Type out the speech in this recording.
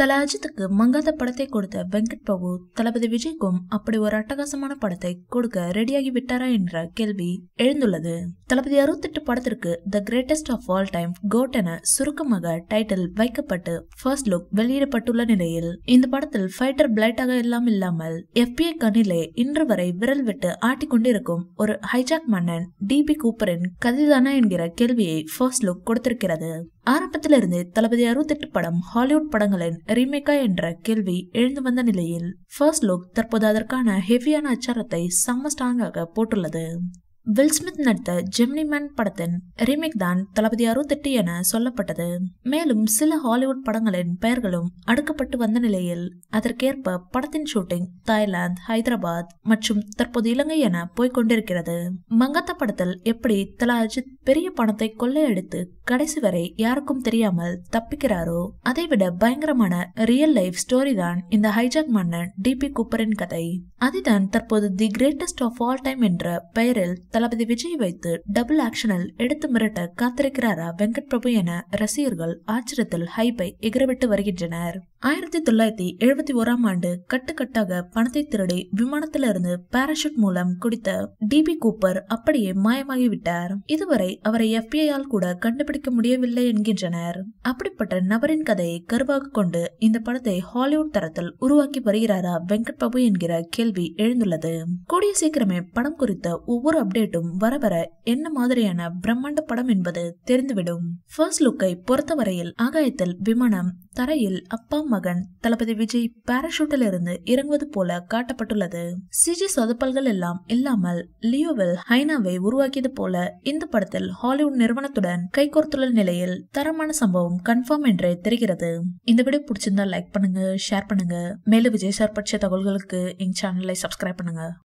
தல அஜித்துக்கு மங்காத படத்தை கொடுத்த வெங்கட் பிரபு தளபதி விஜய்க்கும் அப்படி ஒரு அட்டகாசமான படத்தை கொடுக்க ரெடியாகி விட்டாரா என்ற கேள்வி எழுந்துள்ளது தளபதி அறுபத்தெட்டு படத்திற்கு the greatest of all time GOAT என சுருக்கமாக டைட்டில் வைக்கப்பட்டு ஃபர்ஸ்ட் லுக் வெளியிடப்பட்டுள்ள நிலையில் இந்த படத்தில் ஃபைட்டர் பிளைட்டாக எல்லாம் இல்லாமல் எஃபிஐ கண்ணிலே இன்று வரை விரல் விட்டு ஆட்டி கொண்டிருக்கும் ஒரு ஹைஜாக் மன்னன் டிபி கூப்பரின் கதிதானா என்கிற கேள்வியை ஃபர்ஸ்ட் லுக் கொடுத்திருக்கிறது ஆரம்பத்தில் இருந்து தளபதி அறுபத்தெட்டு படம் ஹாலிவுட் படங்களின் ரீமேக்கா என்ற கேள்வி எழுந்து வந்த நிலையில் ஃபர்ஸ்ட் லுக் தற்போது அதற்கான ஹெவியான அச்சாரத்தை செம்ம ஸ்டாங்காக போட்டுள்ளது வில்ஸ்மித் நடித்த ஜெமினி மேன் படத்தின் ரீமேக் தான் தளபதி அறுபத்தெட்டு என சொல்லப்பட்டது மேலும் சில ஹாலிவுட் படங்களின் பெயர்களும் அடுக்கப்பட்டு வந்த நிலையில் அதற்கேற்ப படத்தின் ஷூட்டிங் தாய்லாந்து ஹைதராபாத் மற்றும் தற்போது இலங்கை என போய்கொண்டிருக்கிறது மங்கத்த படத்தில் எப்படி தலா அஜித் பெரிய பணத்தை கொள்ளையடித்து கடைசி வரை யாருக்கும் தெரியாமல் தப்பிக்கிறாரோ அதைவிட பயங்கரமான ரியல் லைஃப் ஸ்டோரி தான் இந்த ஹைஜாக் மன்னன் டிபி கூப்பரின் கதை அதுதான் தற்போது the greatest of all time என்ற பெயரில் தளபதி விஜய் வைத்து டபுள் ஆக்ஷனில் எடுத்து மிரட்ட காத்திருக்கிறாரா வெங்கட் பிரபு என ரசிகர்கள் ஆச்சரியத்தில் ஹைப்பை எகிரவிட்டு வருகின்றனர் ஆயிரத்தி தொள்ளாயிரத்தி எழுபத்தி ஓராம் ஆண்டு கட்டுக்கட்டாக பணத்தை திருடி விமானத்திலிருந்து பாராஷூட் மூலம் குடித்த டிபி கூப்பர் அப்படியே மாயமாகிவிட்டார் இதுவரை அவரை ஆல் கூட கண்டுபிடி கண்டுபிடிக்க முடியவில்லை என்கின்றனர் அப்படிப்பட்ட நபரின் கதையை கருவாக கொண்டு இந்த படத்தை ஹாலிவுட் தரத்தில் உருவாக்கி வருகிறாரா வெங்கட் பாபு என்கிற கேள்வி எழுந்துள்ளது கூடிய சீக்கிரமே படம் குறித்த ஒவ்வொரு அப்டேட்டும் வர வர என்ன மாதிரியான பிரம்மாண்ட படம் என்பது தெரிந்துவிடும் ஃபர்ஸ்ட் லுக்கை பொறுத்தவரையில் ஆகாயத்தில் விமானம் தரையில் அப்பா மகன் தளபதி விஜய் பாராசூட்டில் இருந்து இறங்குவது போல காட்டப்பட்டுள்ளது சிஜி சொதப்பல்கள் எல்லாம் இல்லாமல் லியோவில் ஹைனாவை உருவாக்கியது போல இந்த படத்தில் ஹாலிவுட் நிறுவனத்துடன் கைகோர் வற்புறுத்துள்ள நிலையில் தரமான சம்பவம் கன்ஃபார்ம் என்று தெரிகிறது இந்த வீடியோ பிடிச்சிருந்தா லைக் பண்ணுங்க ஷேர் பண்ணுங்க மேலும் விஜய் சார் பட்ச தகவல்களுக்கு எங்க சேனலை சப்ஸ்கிரைப் பண்ணுங்க